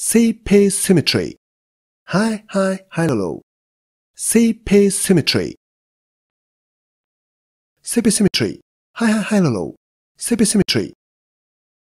CP symmetry. High, high, high, low, low. CP symmetry. CP symmetry. High, high, high, low, low. CP symmetry.